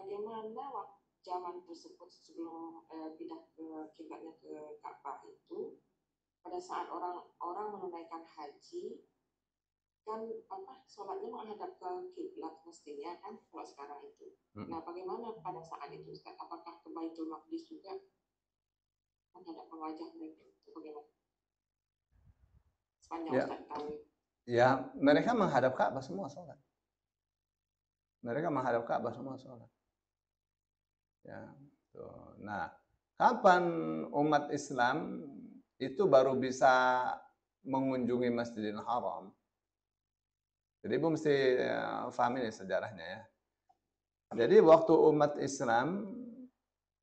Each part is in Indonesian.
bagaimana waktu zaman tersebut sebelum eh, pindah ke kiblatnya ke Ka'bah itu pada saat orang-orang menunaikan haji kan apa sholatnya menghadap ke kiblat mestinya kan kalau sekarang itu. Hmm. Nah bagaimana pada saat itu Ustaz? Apakah ke Baitul Maqdis juga menghadap ke wajah mereka itu bagaimana? Sepanjang ya. Ustaz tahu. Ya mereka menghadap Ka'bah semua sholat. Mereka menghadap Ka'bah semua sholat. Ya. Tuh. Nah, kapan umat Islam itu baru bisa mengunjungi Masjidil Haram? Jadi ibu mesti paham ya, sejarahnya ya. Jadi waktu umat Islam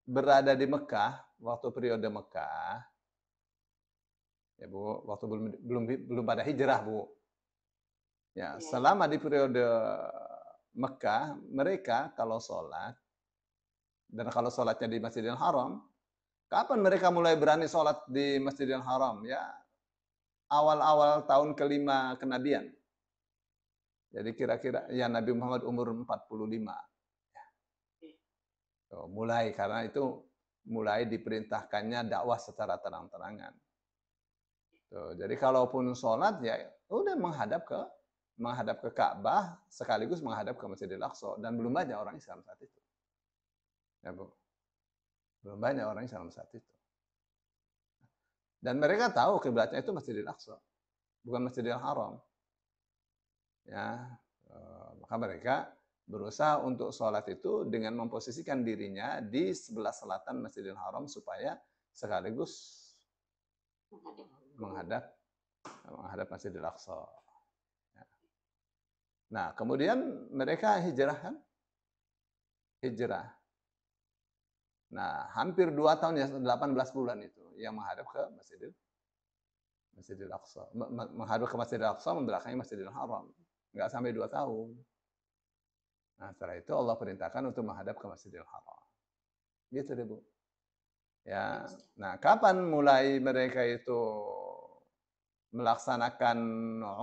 berada di Mekah, waktu periode Mekah, ya bu, waktu belum belum belum pada hijrah bu. Ya, selama di periode Mekah, mereka kalau sholat dan kalau sholatnya di Masjidil Haram, kapan mereka mulai berani sholat di Masjidil Haram? Ya, awal-awal tahun kelima kenabian. Jadi kira-kira ya Nabi Muhammad umur 45. Ya. Oh, mulai karena itu mulai diperintahkannya dakwah secara terang-terangan. jadi kalaupun sholat ya udah menghadap ke menghadap ke Ka'bah sekaligus menghadap ke Masjidil Aqsa dan belum banyak orang Islam saat itu. Ya, belum banyak orang yang salam saat itu. Dan mereka tahu kiblatnya itu Masjidil Aqsa, bukan Masjidil Haram. Ya, eh, maka mereka berusaha untuk sholat itu dengan memposisikan dirinya di sebelah selatan Masjidil Haram supaya sekaligus menghadap menghadap Masjidil Aqsa. Ya. Nah, kemudian mereka hijrah kan? Hijrah. Nah, hampir dua tahun ya 18 bulan itu yang menghadap ke Masjidil Masjidil Aqsa, menghadap ke Masjidil Aqsa membelakangi Masjidil Haram. Enggak sampai dua tahun. Nah, setelah itu Allah perintahkan untuk menghadap ke Masjidil Haram. Gitu deh, Bu. Ya. Nah, kapan mulai mereka itu melaksanakan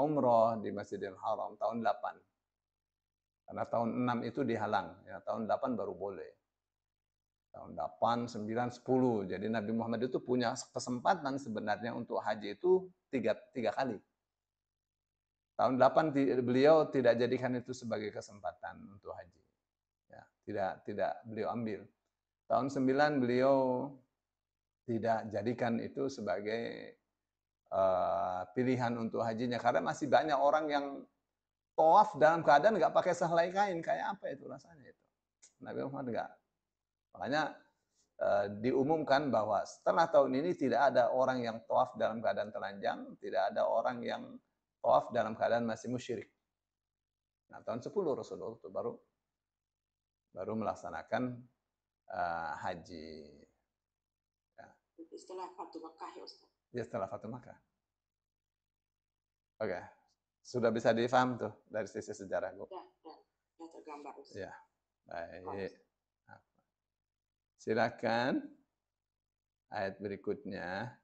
umroh di Masjidil Haram tahun 8. Karena tahun 6 itu dihalang, ya tahun 8 baru boleh tahun 8, 9, 10. Jadi Nabi Muhammad itu punya kesempatan sebenarnya untuk haji itu tiga, tiga kali. Tahun 8 beliau tidak jadikan itu sebagai kesempatan untuk haji. Ya, tidak tidak beliau ambil. Tahun 9 beliau tidak jadikan itu sebagai uh, pilihan untuk hajinya karena masih banyak orang yang tawaf dalam keadaan nggak pakai sehelai kain kayak apa itu rasanya itu Nabi Muhammad nggak Makanya e, diumumkan bahwa setelah tahun ini tidak ada orang yang tawaf dalam keadaan telanjang, tidak ada orang yang tawaf dalam keadaan masih musyrik. Nah, tahun 10 Rasulullah itu baru baru melaksanakan e, haji. Ya. Setelah Fatu Makkah ya Ustaz? Ya setelah Fatu Makkah. Oke, okay. sudah bisa difaham tuh dari sisi sejarah, Bu. Ya, ya, ya tergambar. Ustaz. Ya, baik. Silakan ayat berikutnya.